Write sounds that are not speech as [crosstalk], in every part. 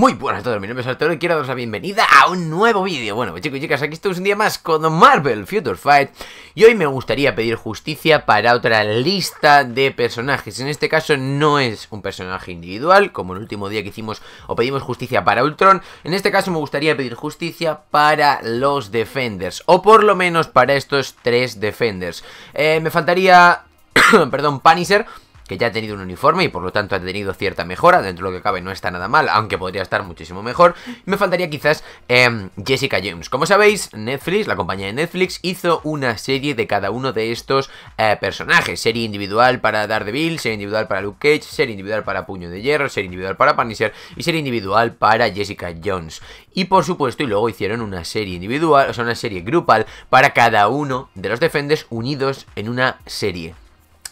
Muy buenas a todos, mi nombre es Arturo y quiero daros la bienvenida a un nuevo vídeo Bueno, chicos y chicas, aquí estamos un día más con Marvel Future Fight Y hoy me gustaría pedir justicia para otra lista de personajes En este caso no es un personaje individual, como el último día que hicimos o pedimos justicia para Ultron En este caso me gustaría pedir justicia para los Defenders O por lo menos para estos tres Defenders eh, Me faltaría, [coughs] perdón, Punisher que ya ha tenido un uniforme y por lo tanto ha tenido cierta mejora, dentro de lo que cabe no está nada mal, aunque podría estar muchísimo mejor. Me faltaría quizás em, Jessica Jones. Como sabéis, Netflix, la compañía de Netflix, hizo una serie de cada uno de estos eh, personajes. Serie individual para Daredevil, serie individual para Luke Cage, serie individual para Puño de Hierro, serie individual para Punisher y serie individual para Jessica Jones. Y por supuesto, y luego hicieron una serie individual, o sea, una serie grupal para cada uno de los Defenders unidos en una serie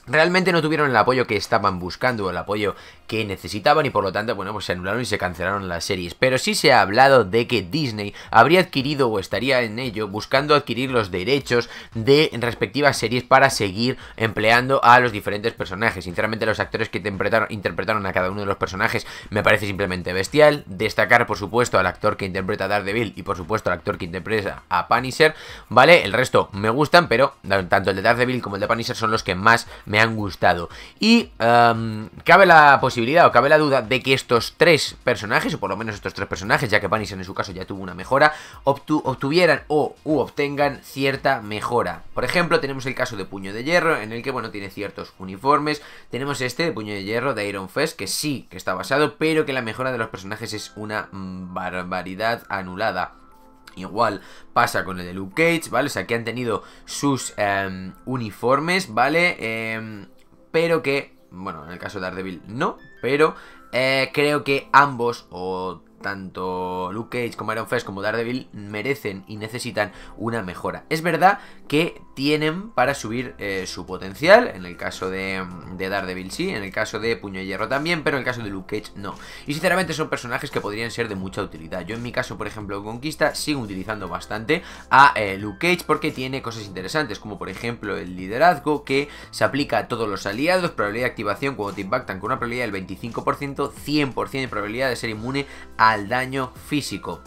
realmente no tuvieron el apoyo que estaban buscando o el apoyo que necesitaban y por lo tanto, bueno, pues se anularon y se cancelaron las series. Pero sí se ha hablado de que Disney habría adquirido o estaría en ello buscando adquirir los derechos de respectivas series para seguir empleando a los diferentes personajes. Sinceramente, los actores que interpretaron, interpretaron a cada uno de los personajes me parece simplemente bestial. Destacar, por supuesto, al actor que interpreta a Daredevil y, por supuesto, al actor que interpreta a Paniser. ¿vale? El resto me gustan, pero tanto el de Daredevil como el de Paniser son los que más me han gustado. Y em, cabe la posibilidad o cabe la duda de que estos tres personajes, o por lo menos estos tres personajes, ya que Vanison en su caso ya tuvo una mejora, obtuvieran o obtengan cierta mejora. Por ejemplo, tenemos el caso de Puño de Hierro, en el que, bueno, tiene ciertos uniformes. Tenemos este de Puño de Hierro de Iron Fest, que sí, que está basado, pero que la mejora de los personajes es una mm, barbaridad anulada igual pasa con el de Luke Cage, ¿vale? O sea, que han tenido sus em, uniformes, ¿vale? Em, pero que, bueno, en el caso de Daredevil no, pero eh, creo que ambos o tanto Luke Cage como Iron Fist como Daredevil merecen y necesitan una mejora. Es verdad que tienen para subir eh, su potencial, en el caso de, Daredevil sí, en el caso de Puño de Hierro también, pero en el caso de Luke Cage no. Y sinceramente son personajes que podrían ser de mucha utilidad. Yo en mi caso, por ejemplo, Conquista sigo utilizando bastante a eh, Luke Cage porque tiene cosas interesantes, como por ejemplo el liderazgo que se aplica a todos los aliados, probabilidad de activación cuando te impactan con una probabilidad del 25%, 100% de probabilidad de ser inmune a al daño físico.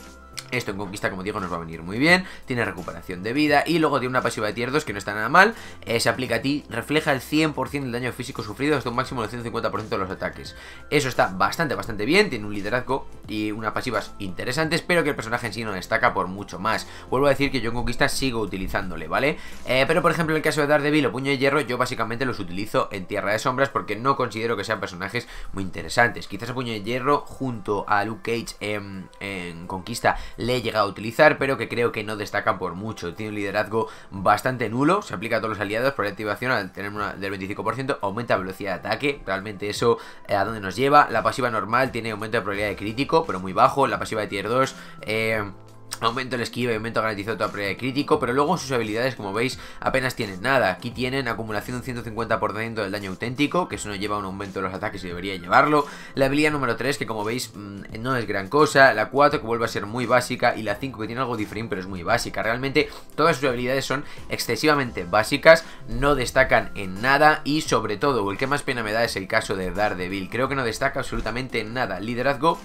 Esto en conquista, como digo, nos va a venir muy bien. Tiene recuperación de vida y luego tiene una pasiva de tier 2 que no está nada mal. Eh, se aplica a ti, refleja el 100% del daño físico sufrido hasta un máximo del 150% de los ataques. Eso está bastante, bastante bien. Tiene un liderazgo y unas pasivas interesantes, pero que el personaje en sí no destaca por mucho más. Vuelvo a decir que yo en conquista sigo utilizándole, ¿vale? Eh, pero por ejemplo, en el caso de Daredevil o Puño de Hierro, yo básicamente los utilizo en Tierra de Sombras porque no considero que sean personajes muy interesantes. Quizás a Puño de Hierro junto a Luke Cage en, en Conquista le he llegado a utilizar, pero que creo que no destaca por mucho. Tiene un liderazgo bastante nulo, se aplica a todos los aliados por activación al tener una del 25%, aumenta velocidad de ataque, realmente eso eh, a dónde nos lleva. La pasiva normal tiene aumento de probabilidad de crítico, pero muy bajo. La pasiva de tier 2... Eh, Aumento el esquive, aumento garantizado toda prioridad crítico, pero luego sus habilidades, como veis, apenas tienen nada. Aquí tienen acumulación un 150% del daño auténtico, que eso no lleva a un aumento de los ataques y debería llevarlo. La habilidad número 3, que como veis, mm, no es gran cosa. La 4, que vuelve a ser muy básica. Y la 5, que tiene algo diferente, pero es muy básica. Realmente, todas sus habilidades son excesivamente básicas, no destacan en nada. Y sobre todo, el que más pena me da es el caso de Daredevil. Creo que no destaca absolutamente en nada. Liderazgo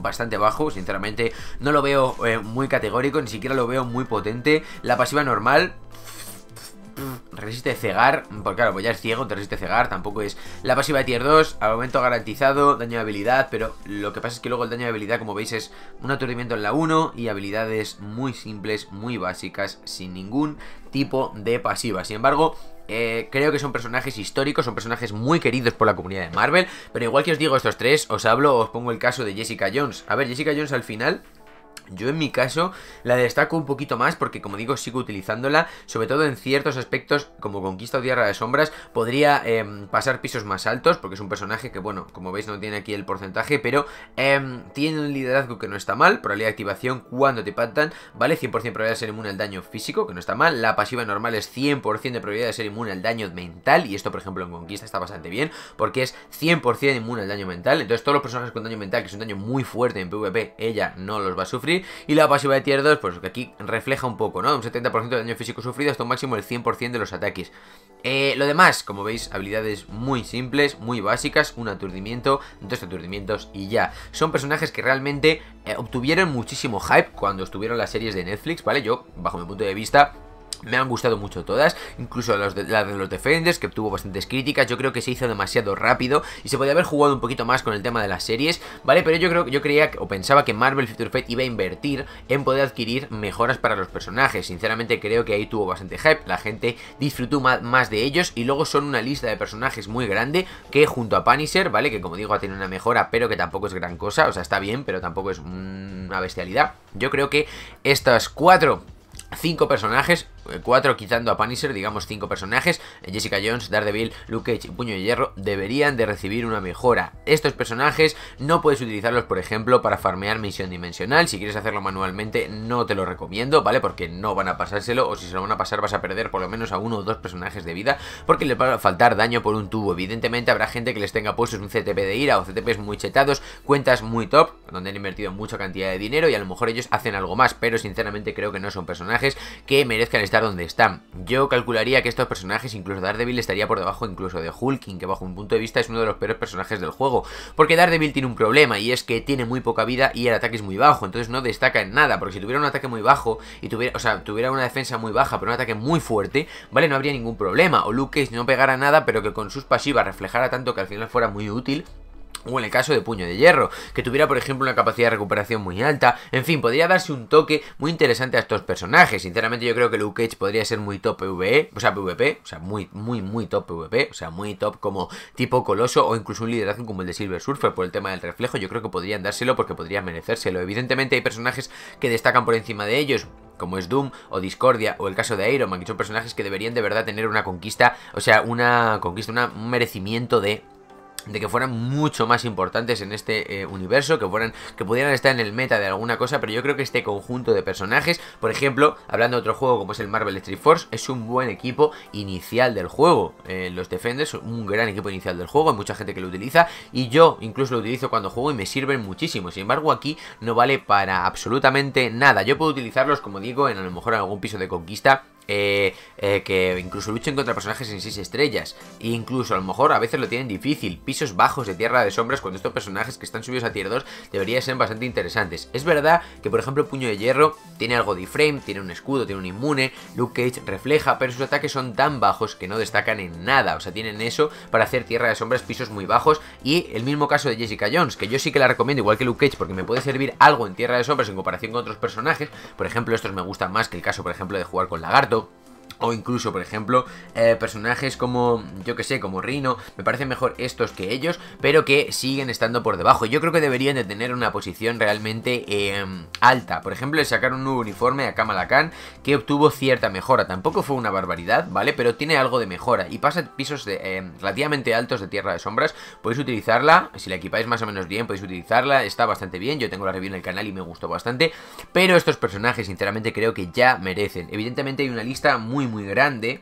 bastante bajo, sinceramente no lo veo eh, muy categórico, ni siquiera lo veo muy potente. La pasiva normal, resiste cegar, porque claro, pues ya es ciego, te resiste cegar, tampoco es la pasiva de tier 2, aumento garantizado, daño de habilidad, pero lo que pasa es que luego el daño de habilidad, como veis, es un aturdimiento en la 1 y habilidades muy simples, muy básicas, sin ningún tipo de pasiva. Sin embargo, eh, creo que son personajes históricos, son personajes muy queridos por la comunidad de Marvel. Pero igual que os digo estos tres, os hablo, os pongo el caso de Jessica Jones. A ver, Jessica Jones al final yo en mi caso la destaco un poquito más porque como digo sigo utilizándola, sobre todo en ciertos aspectos como Conquista o Tierra de Sombras, podría em, pasar pisos más altos porque es un personaje que bueno, como veis no tiene aquí el porcentaje, pero em, tiene un liderazgo que no está mal, probabilidad de activación cuando te patan, vale, 100% probabilidad de ser inmune al daño físico, que no está mal, la pasiva normal es 100% de probabilidad de ser inmune al daño mental y esto por ejemplo en Conquista está bastante bien porque es 100% inmune al daño mental, entonces todos los personajes con daño mental que es un daño muy fuerte en PvP, ella no los va a sufrir y la pasiva de tier 2, pues que aquí refleja un poco, ¿no? Un 70% de daño físico sufrido hasta un máximo del 100% de los ataques. Eh, lo demás, como veis, habilidades muy simples, muy básicas, un aturdimiento, dos aturdimientos y ya. Son personajes que realmente eh, obtuvieron muchísimo hype cuando estuvieron las series de Netflix, ¿vale? Yo, bajo mi punto de vista, me han gustado mucho todas, incluso las de, los Defenders, que obtuvo bastantes críticas. Yo creo que se hizo demasiado rápido y se podía haber jugado un poquito más con el tema de las series, ¿vale? Pero yo creo yo creía o pensaba que Marvel Future Fate iba a invertir en poder adquirir mejoras para los personajes. Sinceramente, creo que ahí tuvo bastante hype. La gente disfrutó más de ellos y luego son una lista de personajes muy grande que junto a Punisher, ¿vale? Que como digo, ha tenido una mejora, pero que tampoco es gran cosa. O sea, está bien, pero tampoco es una bestialidad. Yo creo que estas cuatro cinco personajes cuatro quitando a Punisher, digamos cinco personajes, eh, Jessica Jones, Daredevil, Luke Cage y Puño de Hierro, deberían de recibir una mejora. Estos personajes no puedes utilizarlos, por ejemplo, para farmear misión dimensional. Si quieres hacerlo manualmente, no te lo recomiendo, ¿vale? Porque no van a pasárselo, o si se lo van a pasar, vas a perder por lo menos a uno o dos personajes de vida, porque le va a faltar daño por un tubo. Evidentemente, habrá gente que les tenga puestos un CTP de ira o CTPs muy chetados, cuentas muy top, donde han invertido mucha cantidad de dinero y a lo mejor ellos hacen algo más, pero sinceramente creo que no son personajes que merezcan estar donde están. Yo calcularía que estos personajes, incluso Daredevil, estaría por debajo incluso de Hulkin. que bajo un punto de vista es uno de los peores personajes del juego. Porque Daredevil tiene un problema y es que tiene muy poca vida y el ataque es muy bajo, entonces no destaca en nada, porque si tuviera un ataque muy bajo y tuviera, o sea, tuviera una defensa muy baja, pero un ataque muy fuerte, ¿vale? No habría ningún problema. O Luke no pegara nada, pero que con sus pasivas reflejara tanto que al final fuera muy útil, o en el caso de Puño de Hierro, que tuviera por ejemplo una capacidad de recuperación muy alta. En fin, podría darse un toque muy interesante a estos personajes. Sinceramente yo creo que Luke Cage podría ser muy top PvE, o sea, PvP, o sea, muy, muy, muy top PvP, o sea, muy top como tipo coloso o incluso un liderazgo como el de Silver Surfer por el tema del reflejo. Yo creo que podrían dárselo porque podría merecérselo. Evidentemente hay personajes que destacan por encima de ellos, como es Doom o Discordia o el caso de Iron Man, son personajes que deberían de verdad tener una conquista, o sea, una conquista, un merecimiento de de que fueran mucho más importantes en este eh, universo, que fueran que pudieran estar en el meta de alguna cosa, pero yo creo que este conjunto de personajes, por ejemplo, hablando de otro juego como es el Marvel Street Force, es un buen equipo inicial del juego. Eh, los Defenders, un gran equipo inicial del juego, hay mucha gente que lo utiliza y yo incluso lo utilizo cuando juego y me sirven muchísimo. Sin embargo, aquí no vale para absolutamente nada. Yo puedo utilizarlos, como digo, en a lo mejor en algún piso de conquista eh, eh, que incluso luchen contra personajes en 6 estrellas. E incluso a lo mejor a veces lo tienen difícil. Pisos bajos de tierra de sombras cuando estos personajes que están subidos a tier 2 deberían ser bastante interesantes. Es verdad que por ejemplo Puño de Hierro tiene algo de frame, tiene un escudo, tiene un inmune, Luke Cage refleja, pero sus ataques son tan bajos que no destacan en nada. O sea, tienen eso para hacer tierra de sombras, pisos muy bajos. Y el mismo caso de Jessica Jones, que yo sí que la recomiendo igual que Luke Cage porque me puede servir algo en tierra de sombras en comparación con otros personajes. Por ejemplo, estos me gustan más que el caso por ejemplo de jugar con Lagarto o incluso, por ejemplo, eh, personajes como, yo que sé, como Rino, me parecen mejor estos que ellos, pero que siguen estando por debajo. Yo creo que deberían de tener una posición realmente em, alta. Por ejemplo, sacar un nuevo uniforme a Kamalakan que obtuvo cierta mejora. Tampoco fue una barbaridad, ¿vale? Pero tiene algo de mejora y pasa pisos de, em, relativamente altos de Tierra de Sombras. Podéis utilizarla, si la equipáis más o menos bien, podéis utilizarla, está bastante bien. Yo tengo la review en el canal y me gustó bastante, pero estos personajes, sinceramente, creo que ya merecen. Evidentemente hay una lista muy muy grande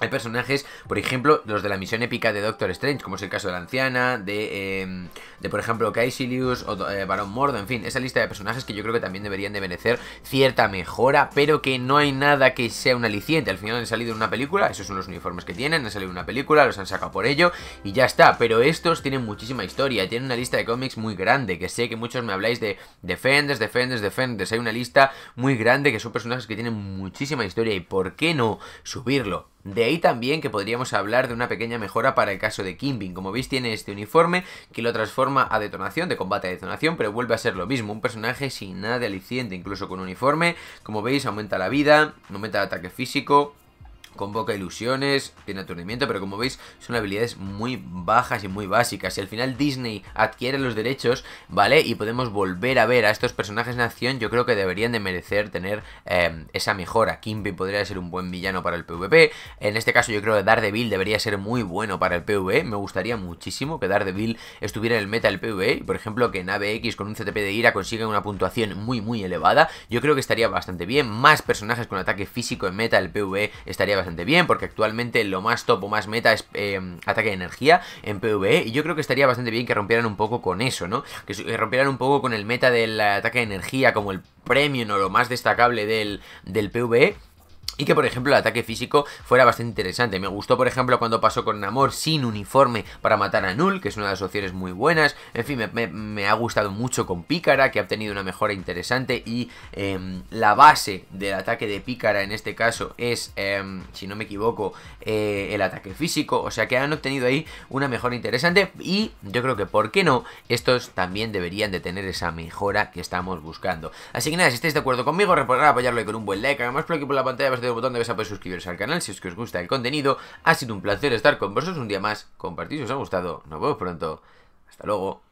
hay personajes, por ejemplo, los de la misión épica de Doctor Strange, como es el caso de la anciana, de, em, por ejemplo, Kaisilius o eh, Barón Mordo, en fin, esa lista de personajes que yo creo que también deberían de merecer cierta mejora, pero que no hay nada que sea un aliciente. Al final han salido en una película, esos son los uniformes que tienen, han salido en una película, los han sacado por ello y ya está. Pero estos tienen muchísima historia, tienen una lista de cómics muy grande, que sé que muchos me habláis de Defenders, Defenders, Defenders. Hay una lista muy grande que son personajes que tienen muchísima historia y por qué no subirlo de ahí también que podríamos hablar de una pequeña mejora para el caso de Kimbin. Como veis tiene este uniforme que lo transforma a detonación, de combate a detonación, pero vuelve a ser lo mismo, un personaje sin nada de aliciente, incluso con uniforme. Como veis aumenta la vida, aumenta el ataque físico, convoca ilusiones, tiene aturdimiento, pero como veis son habilidades muy bajas y muy básicas. Y al final Disney adquiere los derechos, ¿vale? Y podemos volver a ver a estos personajes en acción, yo creo que deberían de merecer tener em, esa mejora. Kimpy podría ser un buen villano para el PvP. En este caso yo creo que Daredevil debería ser muy bueno para el PvE. Me gustaría muchísimo que Daredevil estuviera en el meta del PvE. por ejemplo que Nave X con un CTP de ira consiga una puntuación muy muy elevada. Yo creo que estaría bastante bien. Más personajes con ataque físico en meta del PvE estaría bastante bien, porque actualmente lo más top o más meta es eh, ataque de energía en PvE, y yo creo que estaría bastante bien que rompieran un poco con eso, ¿no? Que, rompieran un poco con el meta del ataque de energía como el premium o lo más destacable del, del PvE, y que por ejemplo el ataque físico fuera bastante interesante. Me gustó por ejemplo cuando pasó con Namor sin uniforme para matar a Null, que es una de las opciones muy buenas. En fin, me, ha gustado mucho con Pícara, que ha obtenido una mejora interesante y em, la base del ataque de Pícara en este caso es, em, si no me equivoco, eh, el ataque físico. O sea que han obtenido ahí una mejora interesante y yo creo que, ¿por qué no? Estos también deberían de tener esa mejora que estamos buscando. Así que nada, si estáis de acuerdo conmigo, recordad apoyarlo con un buen like, además por aquí por la pantalla de botón de besa para suscribiros al canal si es que os gusta el contenido. Ha sido un placer estar con vosotros un día más. Compartid si os ha gustado. Nos vemos pronto. Hasta luego.